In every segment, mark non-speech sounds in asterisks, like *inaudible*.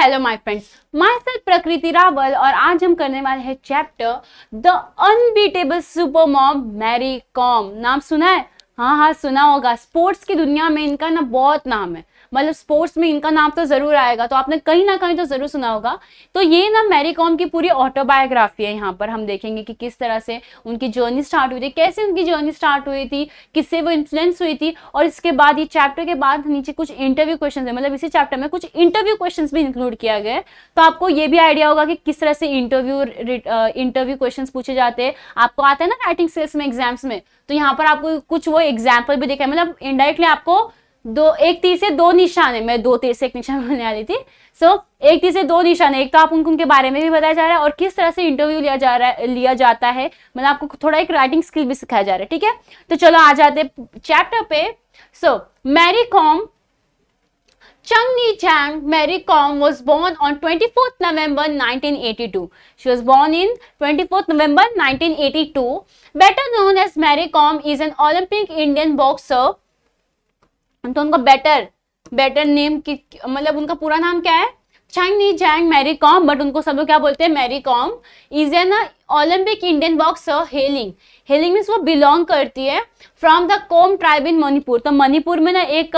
Hello my friends myself Prakriti Rawal और आज हम करने वाले हैं chapter the unbeatable super mom Mary Kom नाम सुना है हाँ हाँ सुना होगा स्पोर्ट्स की दुनिया में इनका ना बहुत नाम है मतलब स्पोर्ट्स में इनका नाम तो जरूर आएगा तो आपने कहीं ना कहीं तो जरूर सुना होगा तो ये ना मैरी कॉम की पूरी ऑटोबायोग्राफी है यहाँ पर हम देखेंगे कि किस तरह से उनकी जर्नी स्टार्ट हुई थी कैसे उनकी जर्नी स्टार्ट हुई थी किससे वो इन्फ्लुएंस हुई थी और इसके बाद ये चैप्टर के बाद नीचे कुछ इंटरव्यू क्वेश्चन है मतलब इसी चैप्टर में कुछ इंटरव्यू क्वेश्चन भी इंक्लूड किया गया तो आपको ये भी आइडिया होगा कि किस तरह से इंटरव्यू इंटरव्यू क्वेश्चन पूछे जाते हैं आपको आता है ना राइटिंग स्किल्स में एग्जाम्स में तो यहाँ पर आपको कुछ वो एग्जाम्पल भी देखा है मतलब इंडायरेक्टली आपको दो एक तीर से दो निशान है मैं दो तीर से एक निशान बनाने रही थी सो so, एक तीर से दो निशान है एक तो आप उनको उनके बारे में भी बताया जा रहा है और किस तरह से इंटरव्यू लिया जा रहा है लिया जाता है मतलब आपको थोड़ा एक राइटिंग स्किल भी सिखाया जा रहा है ठीक है तो चलो आ जाते चैप्टर पे so Mary Kom Chung Ni Chang Mary Kong was born on 24th November 1982. She was born in 24th November 1982. Better known as Mary Kong is an Olympic Indian boxer तो उनका बेटर बेटर नेम मतलब उनका पूरा नाम क्या है Chungneijang Mary Kom but उनको सब लोग क्या बोलते हैं Mary Kom is an Olympic Indian boxer hailing hailing means वो बिलोंग करती है from the Kom tribe in Manipur तो मणिपुर में ना एक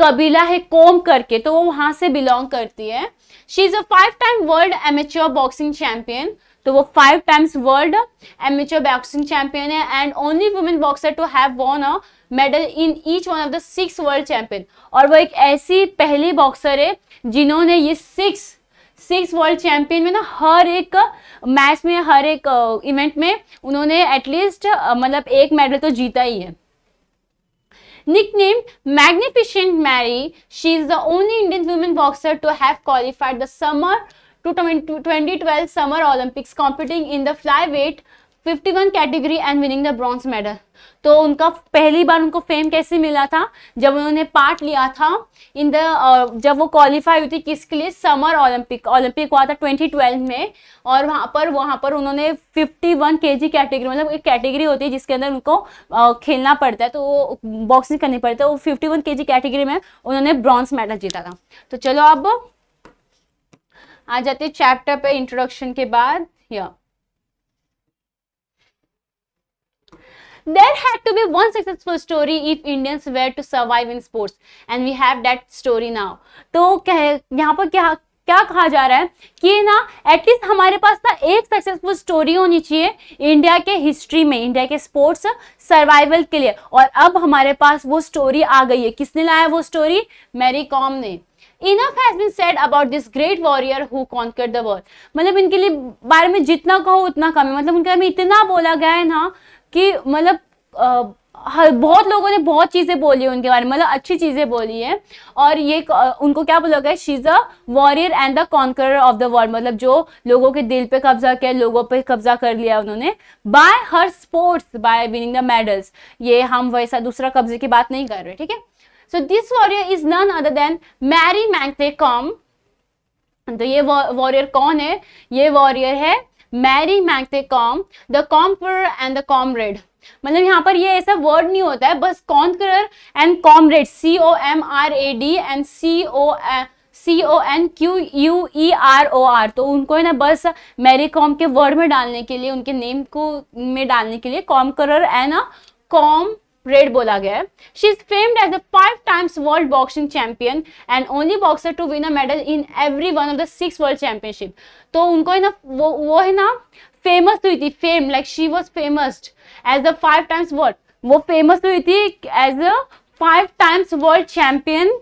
कबीला है कोम करके तो वो वहां से बिलोंग करती है she is a five time world amateur boxing champion तो वो five times world amateur boxing champion है and only women boxer to have won a medal in each one of the six world champion और वो एक ऐसी पहली boxer है जिन्होंने ये सिक्स सिक्स वर्ल्ड चैंपियन में ना हर एक मैच में हर एक इवेंट में उन्होंने एटलीस्ट मतलब एक मेडल तो जीता ही है nicknamed Magnificent Mary, she is the only Indian women boxer to have qualified the summer 2012 Summer Olympics competing in the flyweight 51 category and winning the bronze medal. तो उनका पहली बार उनको फेम कैसे मिला था जब उन्होंने पार्ट लिया था इन द uh, जब वो क्वालिफाई हुई थी किसके लिए समर ओलंपिक ओलंपिक हुआ था 2012 में और वहाँ पर वहाँ पर उन्होंने 51 वन कैटेगरी मतलब एक कैटेगरी होती है जिसके अंदर उनको uh, खेलना पड़ता है तो वो बॉक्सिंग करनी पड़ती है वो फिफ्टी वन कैटेगरी में उन्होंने ब्रॉन्ज मेडल जीता था तो चलो अब आ जाते चैप्टर पे इंट्रोडक्शन के बाद या there had to be one successful story if Indians were to survive in sports and we have that story now तो कह यहाँ पर क्या क्या कहा जा रहा है कि ना एटलीस्ट हमारे पास ना एक सक्सेसफुल स्टोरी होनी चाहिए इंडिया के हिस्ट्री में इंडिया के स्पोर्ट्स सर्वाइवल के लिए और अब हमारे पास वो स्टोरी आ गई है किसने लाया वो स्टोरी मैरी कॉम ने enough has been said about this great warrior who conquer the world मतलब इनके लिए बारे में जितना कहो उतना कम है मतलब उनके बारे में इतना बोला गया है ना कि मतलब हर बहुत लोगों ने बहुत चीज़ें बोली उनके बारे में मतलब अच्छी चीज़ें बोली हैं और ये उनको क्या बोला गया she is a warrior and the conqueror of the world मतलब जो लोगों के दिल पे कब्जा किया लोगों पे कब्जा कर लिया उन्होंने by her sports by winning the medals ये हम वैसा दूसरा कब्जे की बात नहीं कर रहे ठीक है so this warrior is none other than Mary Mangte Kom तो ये वॉरियर कौन है ये वॉरियर है Mary Mangte Kom the conqueror and the comrade मतलब यहाँ पर ये ऐसा वर्ड नहीं होता है बस conqueror and comrade C O M R A D and C O C O N Q U E R O R तो उनको है ना बस मैरी कॉम के वर्ड में डालने के लिए उनके नेम को में डालने के लिए conqueror and comrade बोला गया है she is famed as the five times world boxing champion and only boxer to win a medal in every one of the six world championship तो उनको है ना वो वो है ना फेमस हुई थी fame like she was famed as the five times world वो फेमस हुई थी as a five times world champion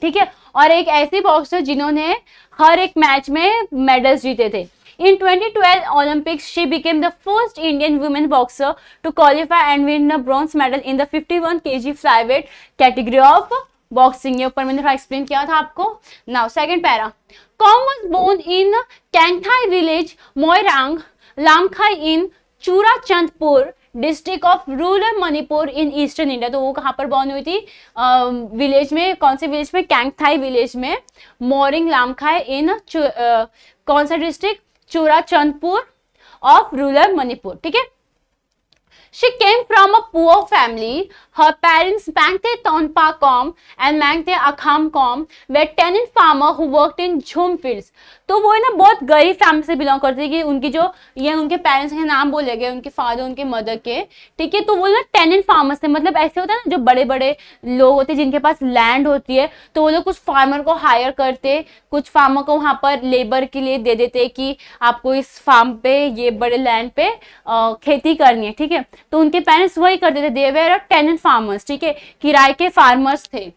ठीक है और एक ऐसी बॉक्सर जिन्होंने हर एक मैच में मेडल्स जीते थे In 2012 Olympics, she became the first Indian women boxer to qualify and win a bronze medal in the 51 kg flyweight category of boxing. ये ऊपर मैंने explain एक्सप्लेन किया था आपको now second para Kom was born in Kangathei village Moirang Lamkhai in Churachandpur district of rural Manipur in eastern India तो वो कहाँ पर बॉर्न हुई थी विलेज uh, में कौन से विलेज में कैंगथाई विलेज में मोरिंग लामखाई इन कौन सा डिस्ट्रिक्ट चूरा चंदपुर ऑफ रूरल मणिपुर ठीक है She came from a poor family. Her parents Mangte Tonpa Kom and Mangte Akham Kom were tenant farmer who worked in jhum fields. तो वो है ना बहुत गरीब फैमिली से बिलोंग करते थे कि उनकी जो ये उनके पेरेंट्स के नाम बोले गए उनके फादर उनके मदर के ठीक है तो वो ना टेनेंट फार्मर्स थे मतलब ऐसे होता है ना जो बड़े बड़े लोग होते हैं जिनके पास लैंड होती है तो वो लोग कुछ फार्मर को हायर करते कुछ फार्मर को वहाँ पर लेबर के लिए दे देते कि आपको इस फार्म पे ये बड़े लैंड पे खेती करनी है ठीक है तो उनके पेरेंट्स वही करते थे देवेर और टेनेंट फार्मर्स ठीक है किराए के फार्मर्स थे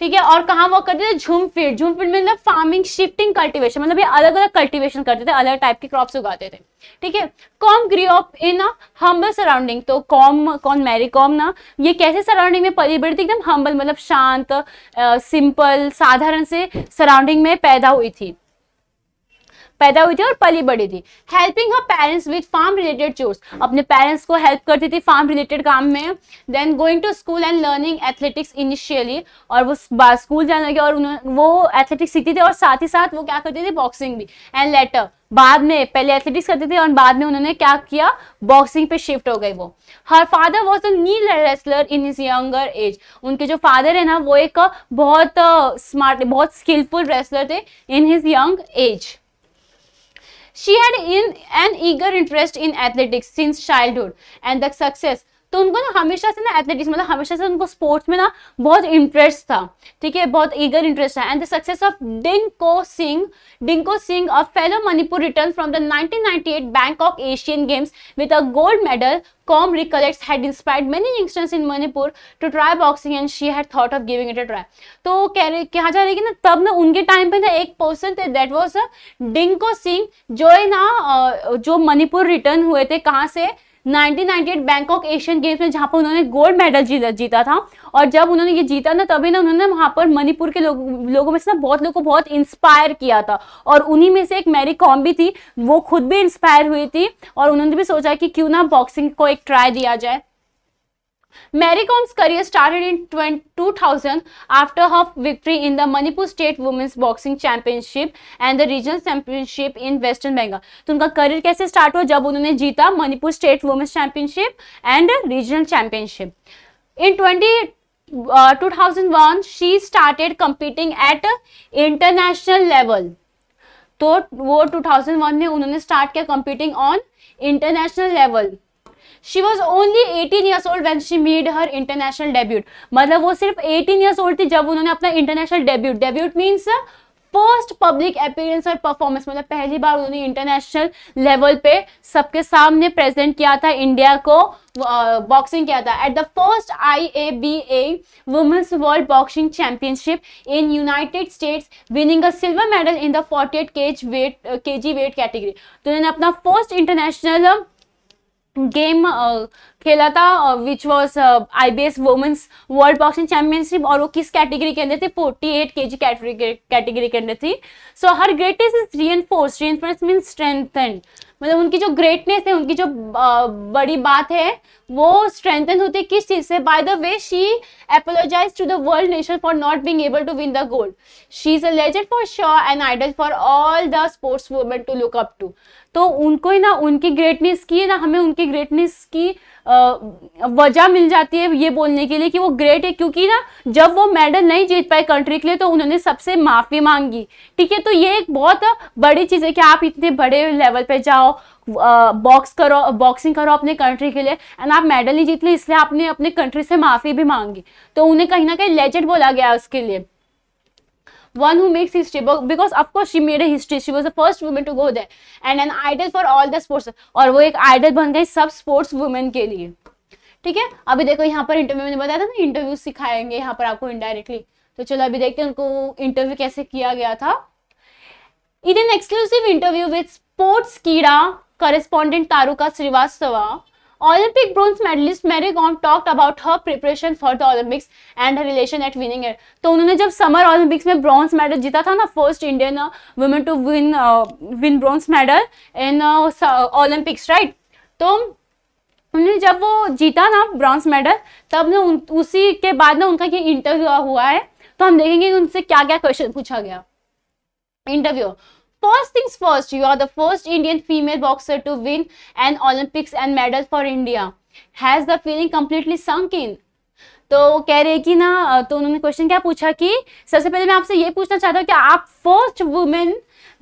ठीक है और कहाँ वर्क करते थे झूम फील्ड झूम फील्ड में मतलब फार्मिंग शिफ्टिंग कल्टीवेशन मतलब ये अलग अलग कल्टीवेशन करते थे अलग टाइप के क्रॉप्स उगाते थे ठीक है Kom grew up in a humble surrounding तो कॉम कॉन मैरी कॉम ना ये कैसे सराउंडिंग में परिवर्तित एकदम हम्बल मतलब शांत सिंपल साधारण से सराउंडिंग में पैदा हुई थी पैदा हुई थी और पली बड़ी थी helping her parents with farm related chores अपने पेरेंट्स को हेल्प करती थी फार्म रिलेटेड काम में then going to school and learning athletics initially और वो स्कूल जाने लगे और उन्होंने वो एथलेटिक्स सीखती थी और साथ ही साथ वो क्या करती थी बॉक्सिंग भी एंड लेटर बाद में पहले एथलेटिक्स करते थे और बाद में उन्होंने क्या किया बॉक्सिंग पे शिफ्ट हो गए वो हर फादर वॉज अ नील wrestler in his younger age उनके जो फादर है ना वो एक बहुत स्मार्ट बहुत स्किलफुल रेसलर थे in his young age She had in an eager interest in athletics since childhood and the success तो उनको ना हमेशा से ना एथलेटिक्स मतलब हमेशा से उनको स्पोर्ट्स में ना बहुत इंटरेस्ट था ठीक है बहुत ईगर इंटरेस्ट था and the success of Dinko Singh Dinko Singh a fellow Manipur return from the bank Bangkok Asian games with a gold medal Kom recollect had inspired many youngsters in Manipur to try boxing and she had thought of giving it a try तो कह रहे कहा जा रहा है कि ना तब ना उनके टाइम पे ना एक पर्सन थे दैट अ डिंको सिंह जो है ना जो मणिपुर रिटर्न हुए थे कहाँ से 1998 बैंकॉक एशियन गेम्स में जहाँ पर उन्होंने गोल्ड मेडल जीता था और जब उन्होंने ये जीता ना तभी ना उन्होंने वहाँ पर मणिपुर के लोग लोगों में से ना बहुत लोगों को बहुत इंस्पायर किया था और उन्हीं में से एक मैरी कॉम भी थी वो खुद भी इंस्पायर हुई थी और उन्होंने भी सोचा कि क्यों ना बॉक्सिंग को एक ट्राई दिया जाए Mary Kom's career started in two thousand after her victory in the Manipur state women's boxing championship and the regional championship in western Bengal तो उनका करियर कैसे स्टार्ट हुआ जब उन्होंने जीता Manipur state women's championship and regional championship in twenty two thousand one she started competing at international level तो वो two thousand one में उन्होंने स्टार्ट किया competing on international level she was only eighteen years old when she made her international debut मतलब वो सिर्फ eighteen years old थी जब उन्होंने अपना international debut debut means first public appearance और परफॉर्मेंस मतलब पहली बार उन्होंने इंटरनेशनल लेवल पे सबके सामने प्रेजेंट किया था इंडिया को बॉक्सिंग uh, किया था at the first I A B A women's world boxing championship in United States winning a silver medal in the forty eight kg weight K G weight category तो उन्होंने अपना first international game uh, खेला था which was I B S women's world boxing championship और वो किस category के अंदर थी 48 एट के जी कैटेगरी के अंदर थी so her greatness is reinforce reinforce mean and मतलब उनकी जो ग्रेटनेस है उनकी जो uh, बड़ी बात है वो स्ट्रेंथन होते किस चीज से by the way she apologize to the world nation for not being able to win the gold she is a legend for sure and idol for all the sports women to look up to तो उनको ही ना उनकी greatness की ना हमें उनकी greatness की वजह मिल जाती है ये बोलने के लिए कि वो ग्रेट है क्योंकि ना जब वो मेडल नहीं जीत पाए कंट्री के लिए तो उन्होंने सबसे माफ़ी मांगी ठीक है तो ये एक बहुत बड़ी चीज़ है कि आप इतने बड़े लेवल पे जाओ बॉक्स करो बॉक्सिंग करो अपने कंट्री के लिए एंड आप मेडल नहीं जीत ली इसलिए आपने अपने कंट्री से माफ़ी भी मांगी तो उन्हें कहीं ना कहीं लेजेंड बोला गया उसके लिए one who makes history because of course she made a history she was the first women to go that and an idol for all the sports और वो एक आइडल बन गई सब स्पोर्ट्स वुमेन के लिए ठीक है अभी देखो यहाँ पर इंटरव्यू में बताया था ना इंटरव्यू सिखाएंगे यहाँ पर आपको इनडायरेक्टली तो चलो अभी देखते हैं उनको इंटरव्यू कैसे किया गया था in an exclusive interview with Sportskeeda correspondent Taruka Srivastava, Olympic bronze medalist Mary Gom talked about her preparation for the Olympics and her relation at winning it. तो उन्होंने जब समर ओलंपिक्स में ब्रॉन्ज मेडल जीता था ना first Indian women to win win bronze medal uh, Olympics right? तो उन्होंने जब वो जीता ना ब्रॉन्ज मेडल तब ना उन, उसी के बाद ना उनका ये इंटरव्यू हुआ है तो हम देखेंगे उनसे क्या क्या क्वेश्चन पूछा गया interview First things first, you are the first Indian female boxer to win an Olympics and medal for India. Has the feeling completely sunk in? तो कह रहे कि ना तो उन्होंने क्वेश्चन क्या पूछा कि सबसे पहले मैं आपसे ये पूछना चाहता हूँ कि आप फर्स्ट वुमेन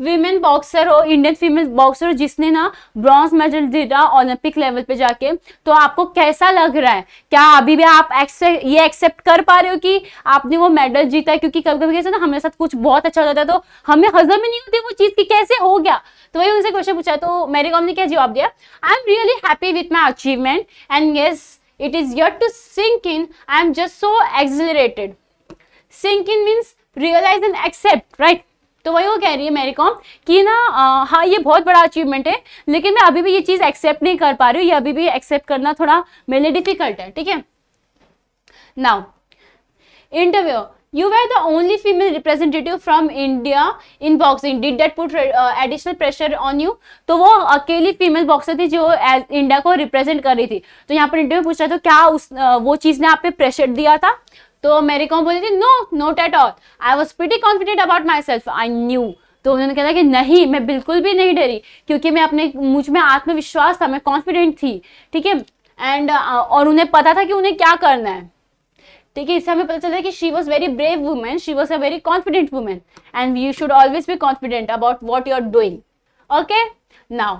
वीमेन बॉक्सर हो इंडियन फीमेल बॉक्सर हो जिसने ना ब्रॉन्ज मेडल जीता ओलंपिक लेवल पे जाके तो आपको कैसा लग रहा है क्या अभी भी आप ये एक्सेप्ट कर पा रहे हो कि आपने वो मेडल जीता है क्योंकि कभी कभी कैसे ना हमारे साथ कुछ बहुत अच्छा होता है तो हमें हजम नहीं होती वो चीज़ की कैसे हो गया तो वही उनसे क्वेश्चन पूछा तो मेरे कॉम ने क्या जवाब दिया I am really happy with my achievement and yes it is yet to sink in I am just so exhilarated sink in means realize and accept right तो वही वो कह रही है मेरी कॉम कि ना हाँ ये बहुत बड़ा अचीवमेंट है लेकिन मैं अभी भी ये चीज़ एक्सेप्ट नहीं कर पा रही हूँ ये अभी भी एक्सेप्ट करना थोड़ा मेरे लिए डिफिकल्ट है ठीक है now interview You were the only female representative from India in boxing. Did that put uh, additional pressure on you? तो वो अकेली फीमेल बॉक्सर थी जो इंडिया को रिप्रेजेंट कर रही थी तो यहाँ पर इंटरव्यू पूछ रहा था क्या उस वो चीज़ ने आप पे प्रेशर दिया था तो मेरी कौन बोली थी no not at all I was pretty confident about myself I knew तो उन्होंने कहा कि नहीं मैं बिल्कुल भी नहीं डरी क्योंकि मैं अपने मुझ में आत्मविश्वास था मैं कॉन्फिडेंट थी ठीक है एंड uh, और उन्हें पता था कि उन्हें क्या करना है ठीक है इससे हमें पता चलता है कि she was very brave women she was a very confident women and you should always be confident about what you are doing okay now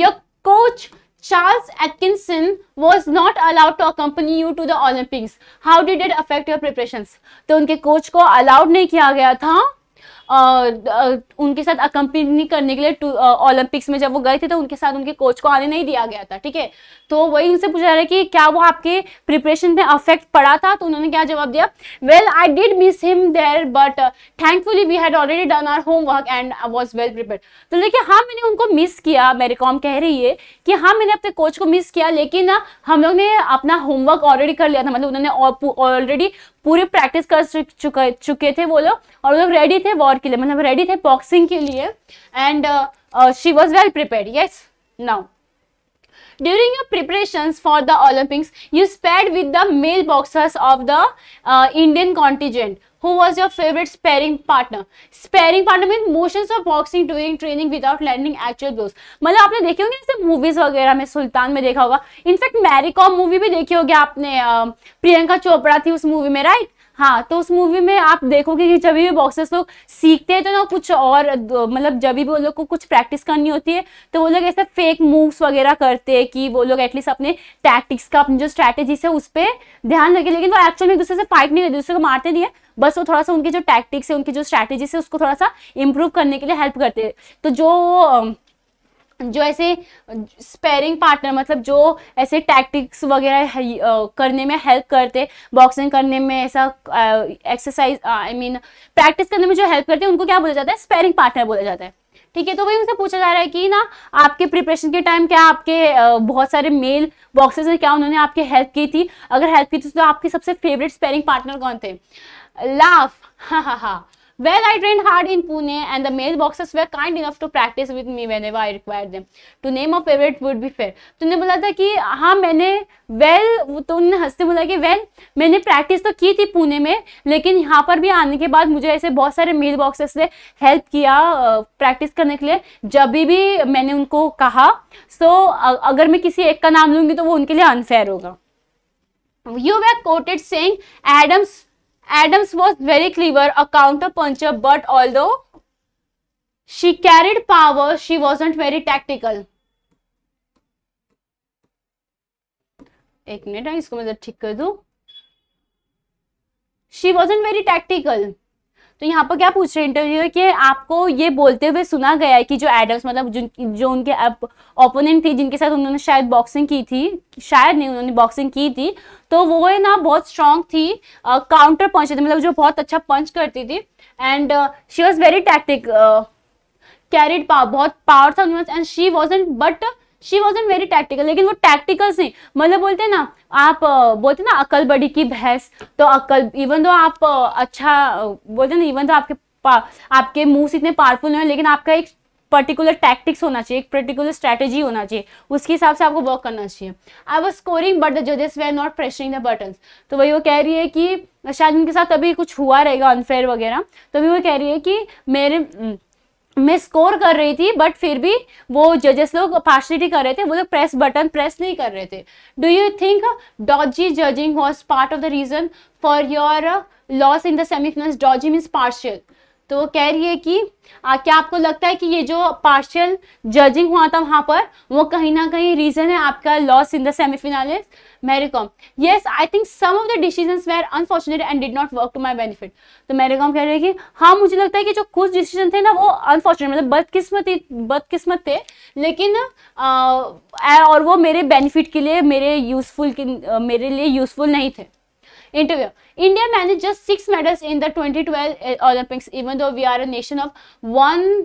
your coach Charles Atkinson was not allowed to accompany you to the Olympics. How did it affect your preparations? तो उनके coach को allowed नहीं किया गया था उनके साथ accompany करने के लिए ओलंपिक्स में जब वो गए थे तो उनके साथ उनके कोच को आने नहीं दिया गया था ठीक है तो वही उनसे पूछा जा रहा है कि क्या वो आपके प्रिपरेशन में अफेक्ट पड़ा था तो उन्होंने क्या जवाब दिया well I did miss him there but thankfully we had already done our homework and I was well prepare तो देखिए हाँ मैंने उनको मिस किया मेरी कॉम कह रही है कि हाँ मैंने अपने कोच को मिस किया लेकिन uh, हम लोग ने अपना होमवर्क ऑलरेडी कर लिया था मतलब उन्होंने ऑलरेडी पूरी प्रैक्टिस कर चुके चुके थे वो लोग और लोग रेडी थे वॉर के लिए मतलब रेडी थे बॉक्सिंग के लिए and she was well prepare yes now During your preparations for the Olympics, you sparred with the male boxers of the uh, Indian contingent. who was your favorite sparring partner sparring partner means motions of boxing doing training without landing actual blows मतलब आपने देखे होंगे जैसे movies वगैरह में सुल्तान में देखा होगा इनफैक्ट मैरी कॉम मूवी भी देखी होगी आपने प्रियंका चोपड़ा थी उस मूवी में राइट हाँ तो उस मूवी में आप देखोगे कि जब भी बॉक्सर्स लोग सीखते हैं तो ना कुछ और मतलब जब भी वो लोग को कुछ प्रैक्टिस करनी होती है तो वो लोग ऐसे फेक मूव्स वगैरह करते हैं कि वो लोग एटलीस्ट अपने टैक्टिक्स का अपनी जो स्ट्रैटेजीज है उस पर ध्यान रखें लेकिन वो एक्चुअली एक दूसरे से फाइट नहीं करते दूसरे को मारते नहीं है बस वो थोड़ा सा उनकी जो टैक्टिक्स है उनकी जो स्ट्रैटेजीज है उसको थोड़ा सा इम्प्रूव करने के लिए हेल्प करते हैं तो जो जो ऐसे स्पेयरिंग पार्टनर मतलब जो ऐसे टैक्टिक्स वगैरह करने में हेल्प करते बॉक्सिंग करने में ऐसा एक्सरसाइज आई मीन प्रैक्टिस करने में जो हेल्प करते हैं उनको क्या बोला जाता है स्पेयरिंग पार्टनर बोला जाता है ठीक है तो वही उनसे पूछा जा रहा है कि ना आपके प्रिपरेशन के टाइम क्या आपके बहुत सारे मेल बॉक्सर्स हैं क्या उन्होंने आपकी हेल्प की थी अगर हेल्प की थी तो आपके सबसे फेवरेट स्पेयरिंग पार्टनर कौन थे laugh. Ha ha ha. Well, I trained hard in Pune and the mailboxes were kind enough to practice with me whenever I required them. To name a favorite would be fair. तूने बोला था कि हाँ मैंने well तो उन्होंने हंसते बोला कि well मैंने practice तो की थी pune में लेकिन यहाँ पर भी आने के बाद मुझे ऐसे बहुत सारे मेल बॉक्सेस ने हेल्प किया practice करने के लिए जब भी, भी मैंने उनको कहा सो so, अगर मैं किसी एक का नाम लूँगी तो वो उनके लिए अनफेयर होगा you were quoted saying Adams Adams was very clever, a counterpuncher, but although she carried power, she wasn't very tactical. एक मिनट इसको मैं ठीक कर दू शी वॉज वेरी टैक्टिकल तो यहाँ पर क्या पूछ रहे हैं इंटरव्यू कि आपको ये बोलते हुए सुना गया है कि जो एडम्स मतलब जो जो उनके ओपोनेंट थी जिनके साथ उन्होंने शायद बॉक्सिंग की थी शायद नहीं उन्होंने बॉक्सिंग की थी तो वो है ना बहुत स्ट्रांग थी काउंटर पंच थी मतलब जो बहुत अच्छा पंच करती थी and she was very tactic carried power बहुत पावर था and she was but she was an very tactical लेकिन वो टैक्टिकल नहीं मतलब बोलते ना आप बोलते ना अकल बड़ी की भैंस तो अकल इवन दो आप अच्छा बोलते ना इवन दो आपके आपके मूव्स इतने पावरफुल नहीं लेकिन आपका एक पर्टिकुलर टैक्टिक्स होना चाहिए एक पर्टिकुलर स्ट्रैटेजी होना चाहिए उसके हिसाब से आपको वर्क करना चाहिए I was scoring but the जजेस were not pressuring the button तो वही वो कह रही है कि शायद उनके साथ अभी कुछ हुआ रहेगा अनफेयर वगैरह तो भी वो कह रही है कि मेरे हम्म, मैं स्कोर कर रही थी बट फिर भी वो जजेस लोग पार्शलिटी कर रहे थे वो लोग प्रेस बटन प्रेस नहीं कर रहे थे do you think dodgy judging was part of the reason for your loss in the semifinal dodgy means partial तो वो कह रही है कि आ, क्या आपको लगता है कि ये जो पार्शियल जजिंग हुआ था वहाँ पर वो कहीं ना कहीं रीजन है आपका loss in the सेमीफिनालिस Mary Kom yes I think some of the decision where unfortunate and did not work to my benefit तो मैरीकॉम कह रही है कि हाँ मुझे लगता है कि जो कुछ डिसीजन थे ना वो अनफॉर्चुनेट मतलब बदकिस्मत बदकिस्मत थे लेकिन आ, और वो मेरे बेनिफिट के लिए मेरे यूजफुल मेरे लिए यूजफुल नहीं थे interview India manage just six medals in the twenty twelve Olympics even though we are a nation of one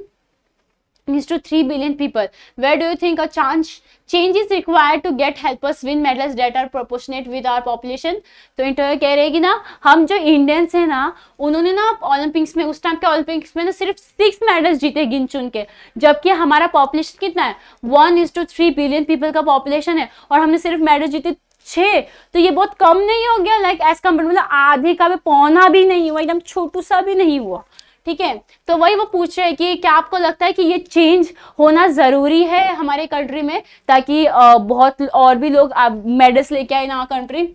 is two three billion people where do you think a chance change is required to get helpers win medals that are proportionate with our population तो interview कह रहेगी ना हम जो Indians हैं ना उन्होंने ना ओलंपिक्स में उस टाइम के ओलंपिक्स में ना सिर्फ सिक्स मेडल्स जीते गिन चुन के जबकि हमारा पॉपुलेशन कितना है one is two three billion people का पॉपुलेशन है और हमने सिर्फ मेडल जीते छः तो ये बहुत कम नहीं हो गया लाइक एज कम्पेयर मतलब आधे का भी पौना भी नहीं हुआ एकदम छोटू सा भी नहीं हुआ ठीक है तो वही वो पूछ रहे हैं कि क्या आपको लगता है कि ये चेंज होना ज़रूरी है हमारे कंट्री में ताकि बहुत और भी लोग मेडल्स लेके आए ना कंट्री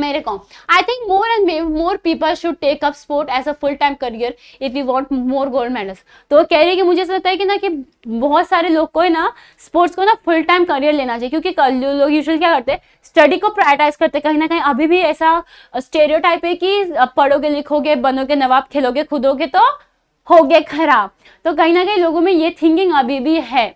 मेरे Kom I think more and more people should take up sport as a full time career if you want more gold medals तो कह रही है कि मुझे ऐसा लगता है कि ना कि बहुत सारे लोग को ना स्पोर्ट्स को ना फुल टाइम करियर लेना चाहिए क्योंकि लोग यूजल क्या करते हैं स्टडी को प्रायोरिटाइज करते कहीं ना कहीं अभी भी ऐसा स्टेरियो है कि पढ़ोगे लिखोगे बनोगे नवाब खेलोगे खुदोगे तो हो गए खराब तो कहीं ना कहीं लोगों में ये थिंकिंग अभी भी है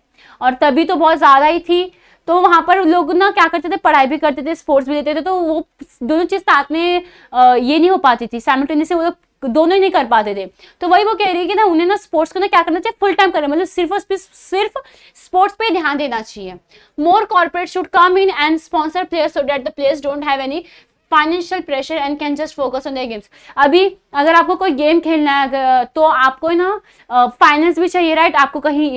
और तभी तो बहुत ज़्यादा ही थी तो वहाँ पर लोग ना क्या करते थे पढ़ाई भी करते थे स्पोर्ट्स भी लेते थे तो वो दोनों चीज़ साथ में ये नहीं हो पाती थी साइमल्टेनियस से वो लोग दोनों ही नहीं कर पाते थे तो वही वो कह रही है कि ना उन्हें ना स्पोर्ट्स को ना क्या करना चाहिए फुल टाइम करना मतलब सिर्फ और सिर्फ स्पोर्ट्स पे ध्यान देना चाहिए more corporate should come in and sponsor players so that the players don't have any financial pressure and can just focus on the games अभी अगर आपको कोई गेम खेलना है तो आपको ना फाइनेंस भी चाहिए राइट आपको कहीं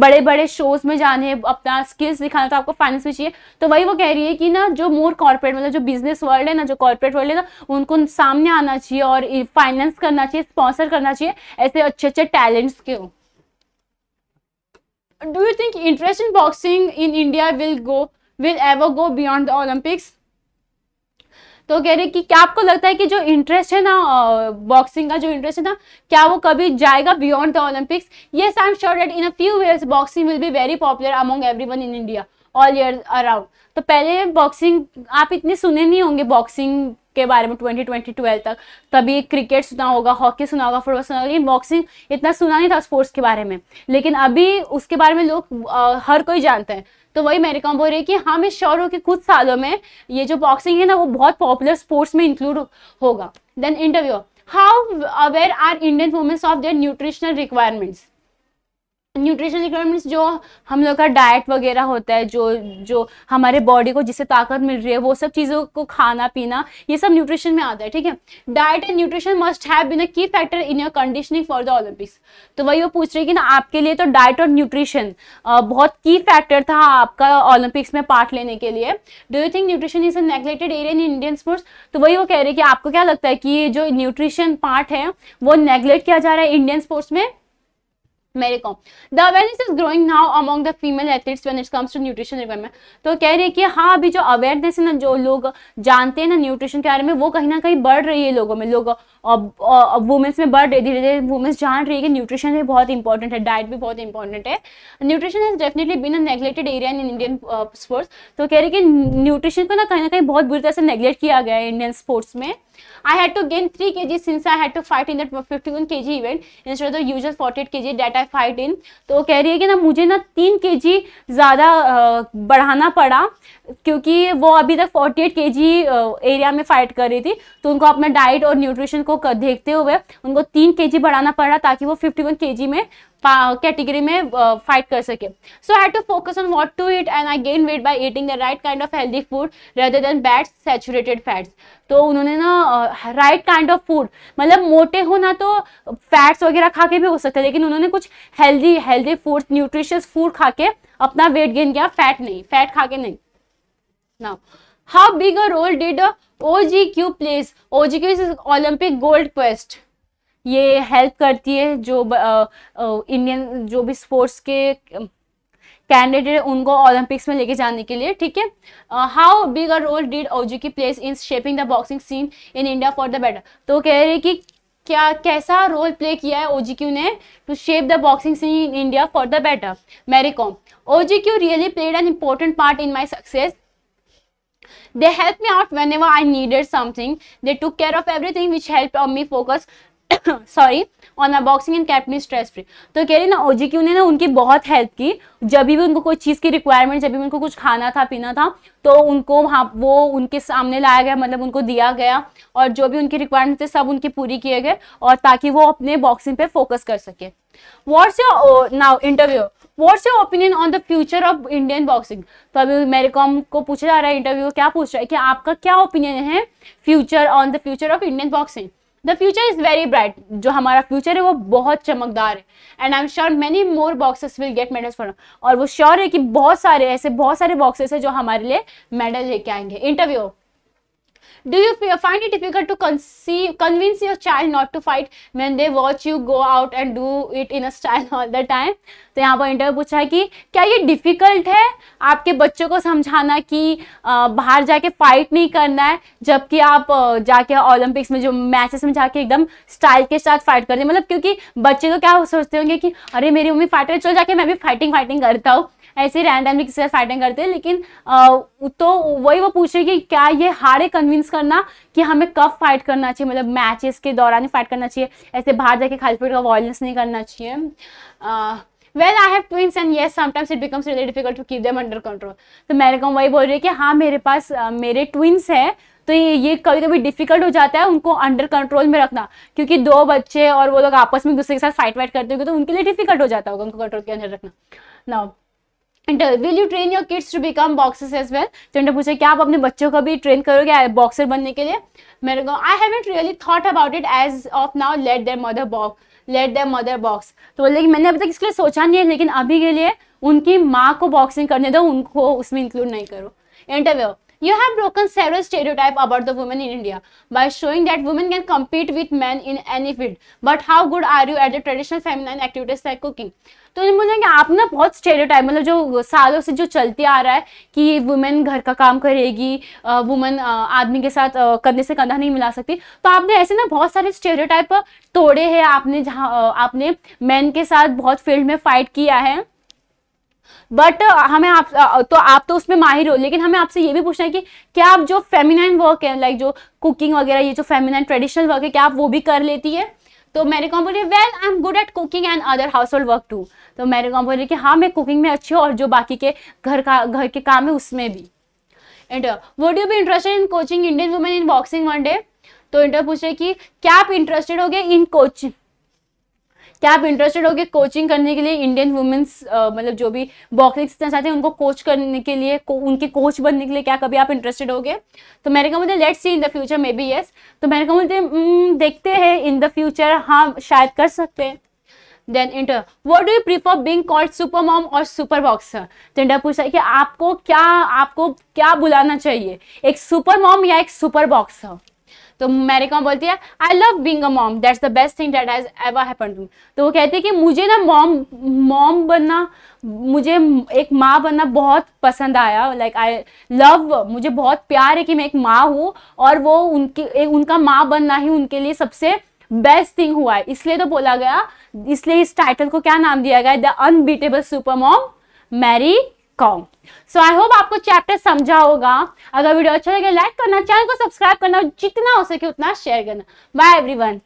बड़े बड़े शोज में जाने अपना स्किल्स दिखाना तो आपको फाइनेंस में चाहिए तो वही वो कह रही है कि ना जो मोर कॉर्पोरेट मतलब जो बिजनेस वर्ल्ड है ना जो कॉर्पोरेट वर्ल्ड है ना उनको सामने आना चाहिए और फाइनेंस करना चाहिए स्पॉन्सर करना चाहिए ऐसे अच्छे अच्छे टैलेंट्स के do you think interest in boxing in India will go will ever go beyond the Olympics तो कह रहे कि क्या आपको लगता है कि जो इंटरेस्ट है ना बॉक्सिंग का जो इंटरेस्ट है ना क्या वो कभी जाएगा beyond the Olympics yes I am sure that in a few years boxing will be very popular among everyone in India all year around तो पहले बॉक्सिंग आप इतने सुने नहीं होंगे बॉक्सिंग के बारे में ट्वेंटी ट्वेंटी ट्वेल्व तक तभी क्रिकेट सुना होगा हॉकी सुना होगा फुटबॉल सुना होगा बॉक्सिंग इतना सुना नहीं था स्पोर्ट्स के बारे में लेकिन अभी उसके बारे में लोग आ, हर कोई जानते हैं तो वही मेरी कॉम बोल रही है कि हाँ मैं श्योर हूँ कि कुछ सालों में ये जो बॉक्सिंग है ना वो बहुत पॉपुलर स्पोर्ट्स में इंक्लूड होगा then interview how aware are Indian women's of their nutritional requirements nutrition requirements जो हम लोग का डाइट वगैरह होता है जो जो हमारे बॉडी को जिससे ताकत मिल रही है वो सब चीज़ों को खाना पीना ये सब न्यूट्रिशन में आता है ठीक है diet and nutrition must have been a key factor in your conditioning for the Olympics तो वही वो पूछ हैं कि ना आपके लिए तो डाइट और न्यूट्रिशन बहुत की फैक्टर था आपका ओलंपिक्स में पार्ट लेने के लिए do you think nutrition is a neglected area in Indian sports तो वही वो कह रहे कि आपको क्या लगता है कि जो न्यूट्रिशन पार्ट है वो नेग्लेक्ट किया जा रहा है इंडियन स्पोर्ट्स में Mary Kom the awareness is growing now among the female athletes when it comes to nutrition requirement तो कह रही है कि हाँ अभी जो अवेयरनेस है ना जो लोग जानते हैं ना न्यूट्रिशन के बारे में वो कहीं ना कहीं बढ़ रही है लोगों में लोग वुमेंस में बढ़ रही धीरे धीरे वुमेंस जान रही है कि न्यूट्रिशन भी बहुत इंपॉर्टेंट है डाइट भी बहुत इंपॉर्टेंट है nutrition is definitely been a neglected area in Indian sports तो कह रही है कि न्यूट्रिशन को ना कहीं ना कहीं बहुत बुरी तरह से नेग्लेक्ट किया गया है इंडियन स्पोर्ट्स में I had to gain 3 kg since I had to fight in that 51 kg event instead of the usual 48 kg that I fight in. तो कह रही है कि ना मुझे ना 3 kg ज़्यादा बढ़ाना पड़ा क्योंकि वो अभी तक 48 kg एरिया में फाइट कर रही थी तो उनको अपना डाइट और न्यूट्रिशन को देखते हुए उनको 3 kg बढ़ाना पड़ा ताकि वो 51 kg में कैटेगरी में फाइट कर सके so I had to focus on what to eat and I gain weight by eating the right kind of healthy food rather than bad saturated fats तो उन्होंने ना राइट काइंड ऑफ फूड मतलब मोटे होना तो fats वगैरह खा के भी हो सकते हैं लेकिन उन्होंने कुछ healthy healthy food nutritious food खा के अपना वेट गेन किया फैट नहीं फैट खा के नहीं ना how big a role did O G Q place O G Q is Olympic Gold Quest ये हेल्प करती है जो इंडियन जो भी स्पोर्ट्स के कैंडिडेट उनको ओलंपिक्स में लेके जाने के लिए ठीक है how big a role did OG की place in shaping the boxing scene in India for the better तो कह रहे कि क्या कैसा रोल प्ले किया है ओजीक्यू ने to shape the boxing scene in India for the better Mary Mary Kom OGQ really played an important part in my success they helped me out whenever i needed something they took care of everything which helped me focus sorry on a boxing and captain stress free तो कह रही ना Q ने ना उनकी बहुत help की जब भी उनको कोई चीज़ की रिक्वायरमेंट जब भी उनको कुछ खाना था पीना था तो उनको वहाँ वो उनके सामने लाया गया मतलब उनको दिया गया और जो भी उनकी रिक्वायरमेंट थे सब उनकी पूरी किए गए और ताकि वो अपने बॉक्सिंग पे फोकस कर सके what's your now interview what's your opinion on the future of Indian boxing तो अभी मेरी कॉम को पूछा जा रहा है इंटरव्यू क्या पूछ रहा है कि आपका क्या ओपिनियन है future on the future of Indian boxing the future is very bright जो हमारा फ्यूचर है वो बहुत चमकदार है and I am sure many more boxers will get medals for और वो श्योर है कि बहुत सारे ऐसे बहुत सारे बॉक्सेस है जो हमारे लिए मेडल लेके आएंगे interview Do you find it difficult to conceive, convince your child not to fight when they watch you go out and do it in a style *laughs* all the time? तो यहाँ पर interview पूछा है कि क्या ये डिफ़िकल्ट है आपके बच्चों को समझाना कि बाहर जाके फाइट नहीं करना है जबकि आप जाके ओलंपिक्स में जो मैचेस में जाके एकदम स्टाइल के साथ फाइट करते हैं मतलब क्योंकि बच्चे तो क्या सोचते होंगे कि अरे मेरी मम्मी फाइटर चलो जाके मैं भी फाइटिंग फाइटिंग करता हूँ ऐसे रैंडमली किसी से फाइटिंग करते हैं लेकिन आ, तो वही वो पूछ रहे कि क्या ये हारे कन्विंस करना कि हमें कब फाइट करना चाहिए मतलब मैचेस के दौरान ही फाइट करना चाहिए ऐसे बाहर जाके खाली पेट का वॉयलेंस नहीं करना चाहिए well I have twins and yes sometimes it becomes really difficult to keep them under control तो मेरे को वही बोल रही है कि हाँ मेरे पास मेरे ट्विंस हैं तो ये ये कभी कभी डिफिकल्ट हो जाता है उनको अंडर कंट्रोल में रखना क्योंकि दो बच्चे और वो लोग आपस में दूसरे के साथ फाइट वाइट करते होंगे तो उनके लिए डिफिकल्ट हो जाता होगा उनको कंट्रोल के अंदर रखना ना and will you train your kids to become boxers as well तो इन्होंने पूछा क्या आप अपने बच्चों को भी ट्रेन करोगे बॉक्सर बनने के लिए मेरे को I haven't really thought about it as of now let their mother box let their mother box तो बोले मैंने अभी तक इसके लिए सोचा नहीं है लेकिन अभी के लिए उनकी माँ को बॉक्सिंग करने दो उनको उसमें इंक्लूड नहीं करो interview You have broken several stereotypes about the women in India by showing that women can compete with men in any field. But how good are you at the traditional feminine activities like cooking? तो उन्होंने बोला कि आप ना बहुत stereotype मतलब जो सालों से जो चलते आ रहा है कि वुमेन घर का काम करेगी वुमेन आदमी के साथ कंधे से कंधा नहीं मिला सकती तो आपने ऐसे ना बहुत सारे स्टेरियोटाइप तोड़े हैं आपने जहाँ आपने मैन के साथ बहुत फील्ड में फाइट किया है बट uh, हमें आप तो आप तो उसमें माहिर हो लेकिन हमें आपसे ये भी पूछना है कि क्या आप जो फेमिनाइन वर्क है लाइक जो कुकिंग वगैरह ये जो फेमिनाइन ट्रेडिशनल वर्क है क्या आप वो भी कर लेती है तो मैंने कॉम बोलिए well I am good at cooking and other household work too तो मैंने कॉम बोलिए कि हाँ मैं कुकिंग में अच्छी हूँ और जो बाकी के घर का घर के काम है उसमें भी inter would you be interested in coaching Indian women in boxing one day तो इंटर पूछे कि क्या आप इंटरेस्टेड हो गए इन कोचिंग क्या आप इंटरेस्टेड होगी कोचिंग करने के लिए इंडियन वुमेन्स मतलब जो भी बॉक्सिंग सीखना चाहते हैं उनको कोच करने के लिए को, उनके कोच बनने के लिए क्या कभी आप इंटरेस्टेड गए तो मैंने कहा मुझे let's see in the future maybe yes तो मैंने कहा मुझे hmm, देखते हैं इन द फ्यूचर हाँ शायद कर सकते हैं then inter what do you prefer being called super mom और सुपर बॉक्सर तो इंटर पूछा कि आपको क्या आपको क्या बुलाना चाहिए एक सुपर मॉम या एक सुपर बॉक्सर तो कॉम बोलती है I love being a mom that's the best thing that has ever happen to तो वो कहती है कि मुझे ना मॉम मॉम बनना मुझे एक माँ बनना बहुत पसंद आया लाइक आई लव मुझे बहुत प्यार है कि मैं एक माँ हूँ और वो उनकी उनका माँ बनना ही उनके लिए सबसे बेस्ट थिंग हुआ है इसलिए तो बोला गया इसलिए इस टाइटल को क्या नाम दिया गया the unbeatable super mom Mary Kom so I hope आपको चैप्टर समझा होगा अगर वीडियो अच्छा लगे लाइक करना चैनल को सब्सक्राइब करना जितना हो सके उतना शेयर करना बाय एवरीवन